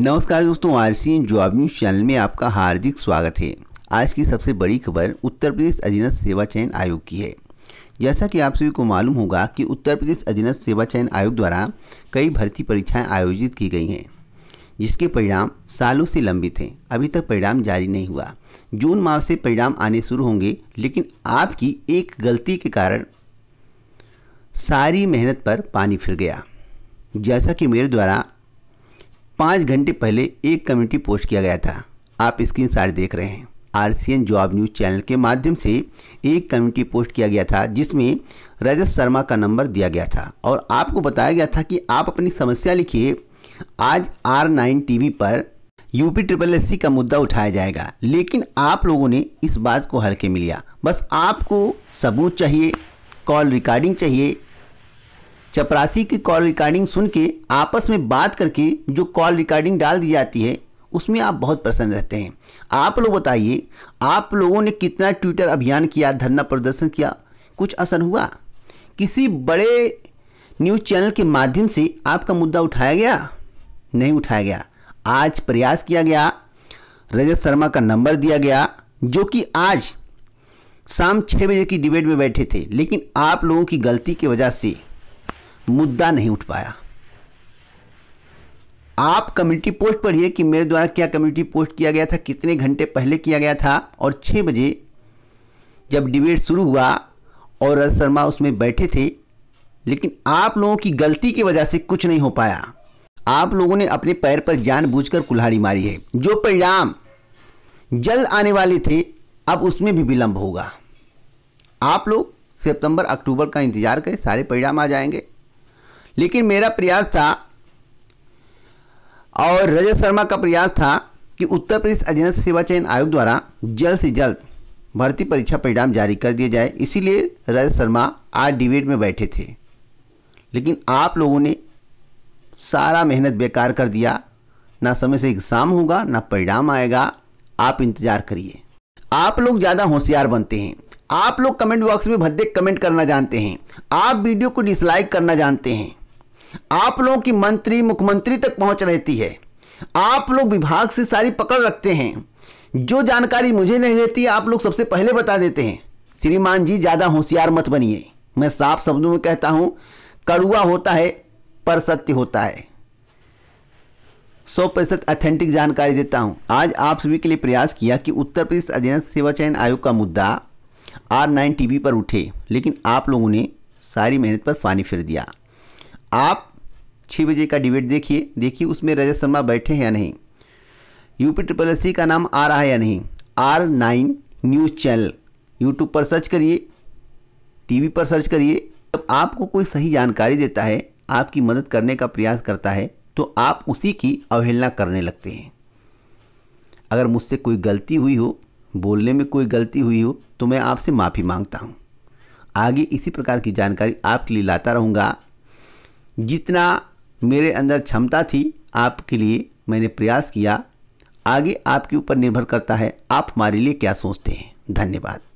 नमस्कार दोस्तों R C N job news channel में आपका हार्दिक स्वागत है आज की सबसे बड़ी खबर उत्तर प्रदेश अधीनस्थ सेवा चयन आयोग की है जैसा कि आप सभी को मालूम होगा कि उत्तर प्रदेश अधीनस्थ सेवा चयन आयोग द्वारा कई भर्ती परीक्षाएं आयोजित की गई हैं जिसके परिणाम सालों से लंबित हैं अभी तक परिणाम जारी नहीं हुआ जून माह से परिणाम आने शुरू होंगे लेकिन आपकी एक गलती के कारण सारी मेहनत पर पानी फिर गया जैसा कि मेरे द्वारा पाँच घंटे पहले एक कम्युनिटी पोस्ट किया गया था आप स्क्रीन शार्ट देख रहे हैं आर जॉब न्यूज़ चैनल के माध्यम से एक कम्युनिटी पोस्ट किया गया था जिसमें रजत शर्मा का नंबर दिया गया था और आपको बताया गया था कि आप अपनी समस्या लिखिए आज आर नाइन टी पर यूपी ट्रिपल एस का मुद्दा उठाया जाएगा लेकिन आप लोगों ने इस बात को हल्के में लिया बस आपको सबूत चाहिए कॉल रिकॉर्डिंग चाहिए चपरासी की कॉल रिकॉर्डिंग सुन के आपस में बात करके जो कॉल रिकॉर्डिंग डाल दी जाती है उसमें आप बहुत प्रसन्न रहते हैं आप लोग बताइए आप लोगों ने कितना ट्विटर अभियान किया धरना प्रदर्शन किया कुछ असर हुआ किसी बड़े न्यूज़ चैनल के माध्यम से आपका मुद्दा उठाया गया नहीं उठाया गया आज प्रयास किया गया रजत शर्मा का नंबर दिया गया जो कि आज शाम छः बजे की डिबेट में बैठे थे लेकिन आप लोगों की गलती की वजह से मुद्दा नहीं उठ पाया आप कम्युनिटी पोस्ट पढ़िए कि मेरे द्वारा क्या कम्युनिटी पोस्ट किया गया था कितने घंटे पहले किया गया था और छः बजे जब डिबेट शुरू हुआ और रज शर्मा उसमें बैठे थे लेकिन आप लोगों की गलती की वजह से कुछ नहीं हो पाया आप लोगों ने अपने पैर पर जानबूझकर कुल्हाड़ी मारी है जो परिणाम जल्द आने वाले थे अब उसमें भी विलंब होगा आप लोग सितंबर अक्टूबर का इंतज़ार करें सारे परिणाम आ जाएंगे लेकिन मेरा प्रयास था और रजत शर्मा का प्रयास था कि उत्तर प्रदेश अधीनस्थ सेवा चयन आयोग द्वारा जल्द से जल्द भर्ती परीक्षा परिणाम जारी कर दिया जाए इसीलिए रजत शर्मा आज डिबेट में बैठे थे लेकिन आप लोगों ने सारा मेहनत बेकार कर दिया ना समय से एग्ज़ाम होगा ना परिणाम आएगा आप इंतज़ार करिए आप लोग ज़्यादा होशियार बनते हैं आप लोग कमेंट बॉक्स में भद्दे कमेंट करना जानते हैं आप वीडियो को डिसलाइक करना जानते हैं आप लोगों की मंत्री मुख्यमंत्री तक पहुंच रहती है आप लोग विभाग से सारी पकड़ रखते हैं जो जानकारी मुझे नहीं रहती आप लोग सबसे पहले बता देते हैं श्रीमान जी ज़्यादा होशियार मत बनिए मैं साफ शब्दों में कहता हूँ कड़ुआ होता है पर सत्य होता है सौ प्रतिशत अथेंटिक जानकारी देता हूँ आज आप सभी के लिए प्रयास किया कि उत्तर प्रदेश अधीन सेवा चयन आयोग का मुद्दा आर नाइन टीवी पर उठे लेकिन आप लोगों ने सारी मेहनत पर फानी फिर दिया आप छः बजे का डिबेट देखिए देखिए उसमें रजत शर्मा बैठे हैं या नहीं यूपी ट्रिपल एस का नाम आ रहा है या नहीं R nine news channel YouTube पर सर्च करिए टीवी पर सर्च करिए जब आपको कोई सही जानकारी देता है आपकी मदद करने का प्रयास करता है तो आप उसी की अवहेलना करने लगते हैं अगर मुझसे कोई गलती हुई हो बोलने में कोई गलती हुई हो तो मैं आपसे माफ़ी मांगता हूँ आगे इसी प्रकार की जानकारी आपके लिए लाता रहूँगा जितना मेरे अंदर क्षमता थी आपके लिए मैंने प्रयास किया आगे आपके ऊपर निर्भर करता है आप हमारे लिए क्या सोचते हैं धन्यवाद